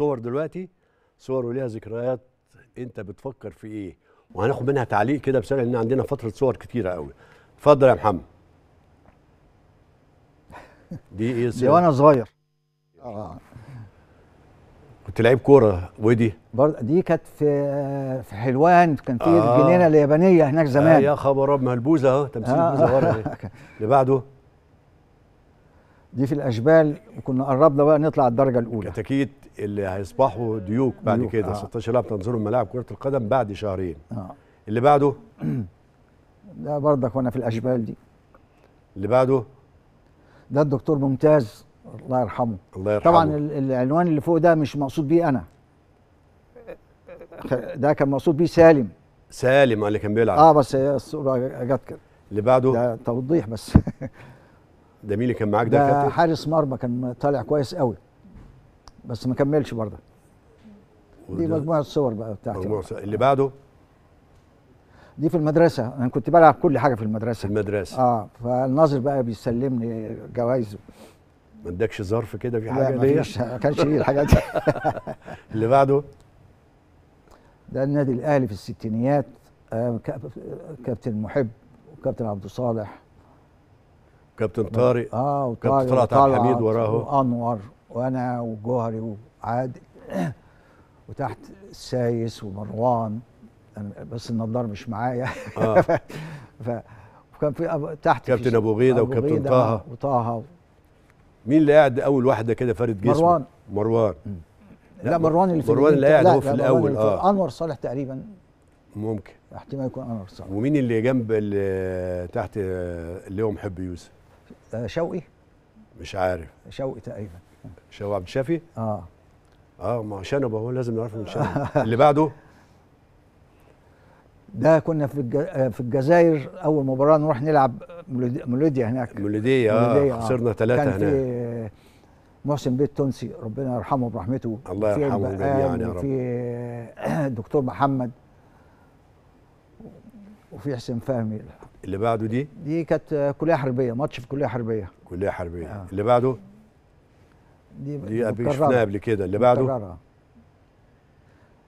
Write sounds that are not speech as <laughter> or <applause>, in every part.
صور دلوقتي صور وليها ذكريات انت بتفكر في ايه وهناخد منها تعليق كده بسرعه لان عندنا فتره صور كتيره قوي اتفضل يا محمد دي ايه دي وانا صغير اه كنت لعيب كوره ودي برضه دي كانت في في حلوان كان في آه. الجنينه اليابانيه هناك آه، زمان آه يا خبر اب مهلبوزه اهو تمثيل آه. البوزه <laughs> اللي بعده دي في الاشبال وكنا قربنا بقى نطلع الدرجه الاولى كتاكيت اللي هيصبحوا ديوك بعد ديوك. كده آه. 16 تنظروا تنظيرهم ملاعب كره القدم بعد شهرين آه. اللي بعده ده <clears throat> برضك وانا في الاشبال دي اللي بعده ده الدكتور ممتاز الله يرحمه الله يرحمه طبعا العنوان اللي فوق ده مش مقصود بيه انا ده كان مقصود بيه سالم سالم اللي كان بيلعب اه بس هي الصوره جت كده اللي بعده ده توضيح بس <laughs> ده مين اللي كان معاك ده, ده حارس مرمى كان طالع كويس قوي بس ما كملش برضه دي مجموعه الصور بقى بتاعتي مجموعه اللي بعده دي في المدرسه انا كنت بلعب كل حاجه في المدرسه في المدرسه اه فالناظر بقى بيسلمني جوائز ما عندكش ظرف كده في حاجه ليه؟ ما كانش ليه الحاجات دي <laughs> اللي بعده ده النادي الاهلي في الستينيات آه كابتن محب وكابتن عبد الصالح كابتن طارق اه وطارق طلعت عبد الحميد وراه وانور وانا وجوهري وعادل <clears throat> وتحت سايس ومروان بس النضار مش معايا آه. <laughs> ف... وكان في أب... تحت كابتن ابو غيده وكابتن طه وطه مين اللي قاعد اول واحده كده فارد جسمه مروان مروان لا, لا مروان اللي في مروان اللي قاعد هو في الاول اه انور صالح تقريبا ممكن احتمال يكون انور صالح ومين اللي جنب اللي تحت اللي هو محب يوسف آه، شوقي مش عارف شوقي تقريبا شو عبد الشافي اه اه ما هو شنب اهو لازم نعرفه من شنب اللي بعده ده كنا في الج... في الجزائر اول مباراه نروح نلعب مولوديا هناك مولوديا آه،, اه خسرنا ثلاثه هناك في محسن بيت تونسي ربنا يرحمه برحمته الله يرحمه جميعا يا رب وفي <coughs> دكتور محمد وفي حسين فهمي اللي بعده دي دي كانت كليه حربيه ماتش في كليه حربيه كليه حربيه آه. اللي بعده دي, دي قبل شفناها قبل كده اللي بعده مكررة.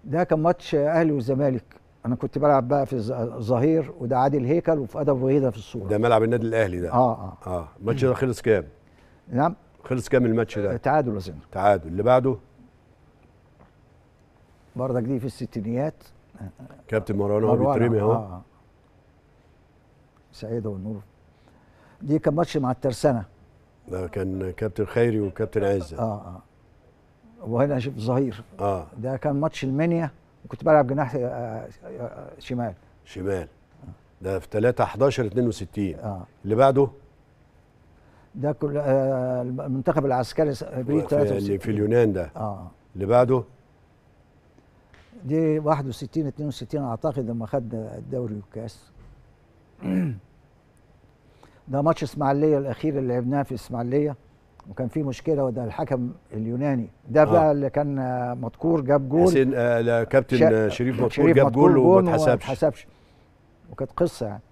ده كان ماتش اهلي والزمالك انا كنت بلعب بقى في الظهير وده عادل هيكل وفي ادب وهيدا في الصوره ده ملعب النادي الاهلي ده اه اه اه الماتش ده خلص كام؟ نعم خلص كام الماتش ده؟ آه، تعادل اظن تعادل اللي بعده بردك دي في الستينيات كابتن مروان هو بيترمي اهو آه. آه. سعيده والنور دي كان ماتش مع الترسانه كان كابتن خيري وكابتن عزة اه اه وهنا شوف ظهير اه ده كان ماتش المنيا وكنت بلعب جناح آه،, آه شمال شمال ده في 3 11 62 اه اللي بعده ده كل آه المنتخب العسكري في, اللي في اليونان ده اه اللي بعده دي 61 62 اعتقد لما خدنا الدوري والكاس <clears throat> ده ماتش اسماعيليه الاخير اللي لعبناه في اسماعيليه وكان في مشكله وده الحكم اليوناني ده آه. بقى اللي كان مدكور جاب جول حسين آه كابتن شا... شريف مدكور جاب جول وما اتحسبش وكانت قصه يعني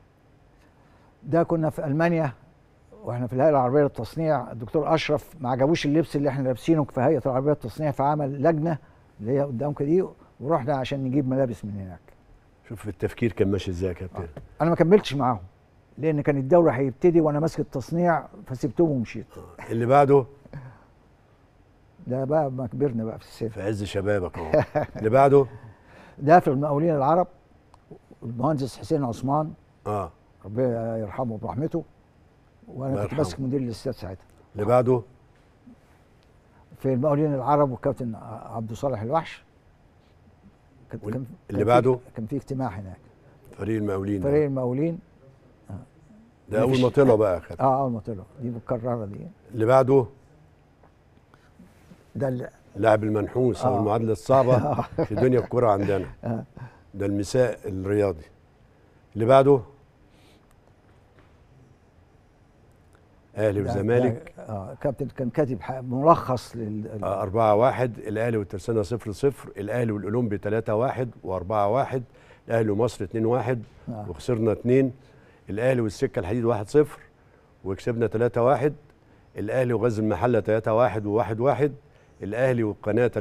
ده كنا في المانيا واحنا في الهيئه العربيه للتصنيع الدكتور اشرف ما عجبوش اللبس اللي احنا لابسينه في هيئه العربيه للتصنيع فعمل لجنه اللي هي قدامك دي ورحنا عشان نجيب ملابس من هناك شوف التفكير كان ماشي ازاي يا كابتن آه. انا ما كملتش معاهم لان كان الدوري هيبتدي وانا ماسك التصنيع فسبتهم ومشيت اللي بعده ده بقى ما كبرنا بقى في السن في عز شبابك اهو اللي بعده <laughs> ده في المقاولين العرب المهندس حسين عثمان اه ربنا يرحمه برحمته وانا كنت ماسك مدير الاستاد ساعتها اللي بعده في المقاولين العرب والكابتن عبد صالح الوحش كان اللي بعده كان في اجتماع هناك فريق المقاولين فريق المقاولين ده اول ما طلع بقى اخر اه اول ما طلع دي مكرره دي اللي بعده ده اللاعب المنحوس او آه. المعادله الصعبه <laughs> آه. في دنيا الكره عندنا <laughs> آه. ده المساء الرياضي اللي بعده اهلي والزمالك اه كابتن كان كاتب ملخص لل 4 1 آه، الاهلي والترسانه 0 0 الاهلي والاولمبي 3 1 و4 1 الاهلي ومصر 2 1 آه. وخسرنا 2 الاهلي والسكه الحديد 1-0 وكسبنا 3-1 الاهلي وغزل المحله 3-1 و1-1 الاهلي والقناه 3-1 2-1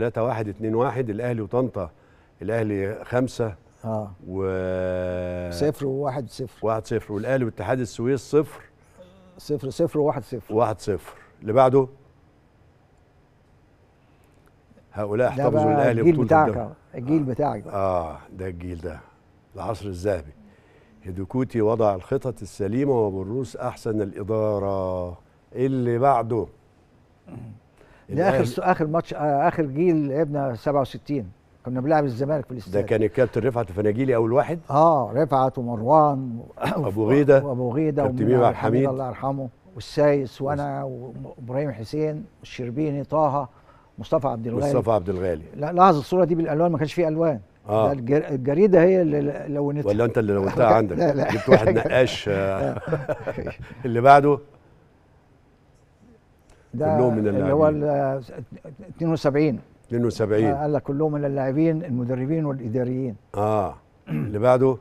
الاهلي وطنطا الاهلي 5 اه و 0 و1 0 1-0 والاهلي واتحاد السويس 0 0 0 و1 0 1-0 اللي بعده هؤلاء احتفظوا الاهلي بطوله الجيل بتاعك الجيل بتاعك اه ده الجيل ده العصر الذهبي هيدوكوتي وضع الخطط السليمة وبروس أحسن الإدارة اللي بعده ده اخر اخر ماتش آه، اخر جيل لعبنا 67 كنا بنلعب الزمالك في الاستاد ده كان الكابتن رفعت فناجيلي اول واحد اه رفعت ومروان وابو غيده وابو غيده كابتن ميمو حميد الله يرحمه والسايس وانا وابراهيم حسين والشربيني طه مصطفى عبد الغالي مصطفى عبد الغالي لا لاحظ الصوره دي بالالوان ما كانش فيه الوان آه. الجريده هي اللي لونتها ولا انت اللي لونتها عندك لا لا. جبت واحد <laughs> نقاش آه. <laughs> آه. <laughs> اللي بعده ده كلهم من اللاعبين اللي هو 72 72 آه، قال لك كلهم من اللاعبين المدربين والاداريين اه اللي بعده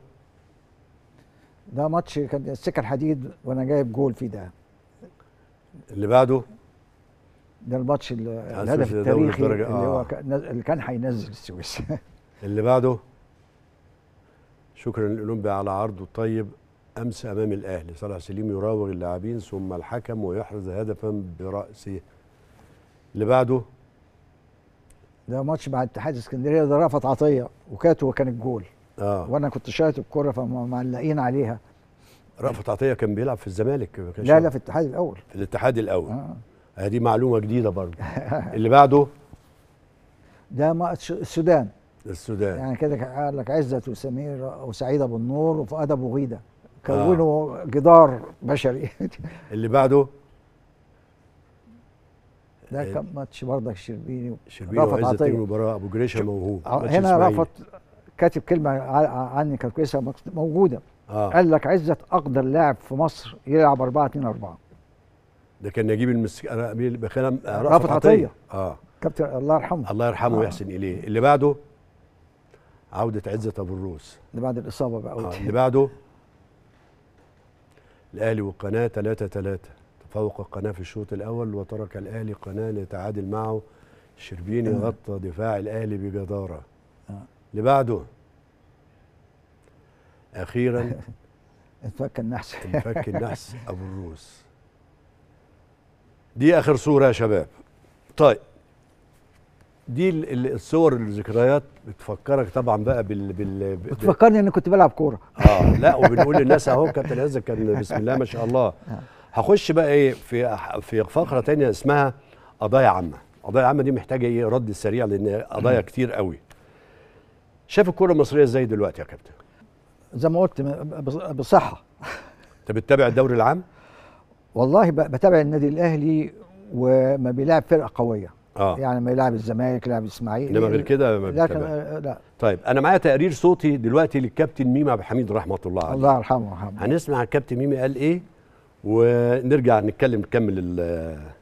ده ماتش كان السكه الحديد وانا جايب جول فيه ده اللي بعده ده الماتش الهدف التاريخي اللي هو آه. اللي كان هينزل السويس اللي بعده شكرا للأولمبي على عرضه الطيب أمس أمام الأهلي صلاح سليم يراوغ اللاعبين ثم الحكم ويحرز هدفا برأسه اللي بعده ده ماتش مع اتحاد اسكندريه ده رفعت عطيه وكاتو كان الجول اه وانا كنت شايط الكره فمعلقين عليها رأفت عطيه كان بيلعب في الزمالك لا لا في الاتحاد الاول في الاتحاد الاول آه. آه، دي معلومه جديده برضه <laughs> اللي بعده ده ماتش السودان للسودان يعني كده قال لك عزت وسمير وسعيد ابو النور وفؤاد ابو غيده كونوا آه. جدار بشري <laughs> اللي بعده ده إيه؟ كان ماتش برضك شربيني شربيني رفض عطيه وبراء ابو جريشه موهوب آه، هنا رفض كاتب كلمه عني كانت كويسه موجوده آه. قال لك عزت اقدر لاعب في مصر يلعب 4 2 4 ده كان نجيب المسك رفض عطيه اه كابتن الله يرحمه الله يرحمه آه. ويحسن آه. اليه اللي بعده عوده عزت ابو الروس اللي بعد الاصابه بقى آه اللي بعده الاهلي والقناه 3 3 تفوق القناه في الشوط الاول وترك الاهلي قناه ليتعادل معه شربيني آه. غطى دفاع الاهلي بجداره آه. اللي بعده اخيرا <laughs> انفك النحس انفك النحس ابو الروس دي اخر صوره يا شباب طيب دي الصور الذكريات بتفكرك طبعا بقى بال بال بتفكرني اني كنت بلعب كوره اه لا وبنقول للناس اهو كابتن عزت كان بسم الله ما شاء الله <laughs> آه. هخش بقى ايه في في فقره تانية اسمها قضايا عامه قضايا عامه دي محتاجه ايه رد سريع لان قضايا كتير قوي شايف الكوره المصريه ازاي دلوقتي يا كابتن زي ما قلت بصحه <laughs> انت بتتابع الدوري العام والله بتابع النادي الاهلي وما بيلعب فرقه قويه اه يعني لما يلعب الزمالك يلعب الاسماعيلي انما غير كده ما لكن آه، لا طيب انا معايا تقرير صوتي دلوقتي للكابتن ميمي عبد الحميد رحمه الله عليه الله يرحمه هنسمع الكابتن ميمي قال ايه ونرجع نتكلم نكمل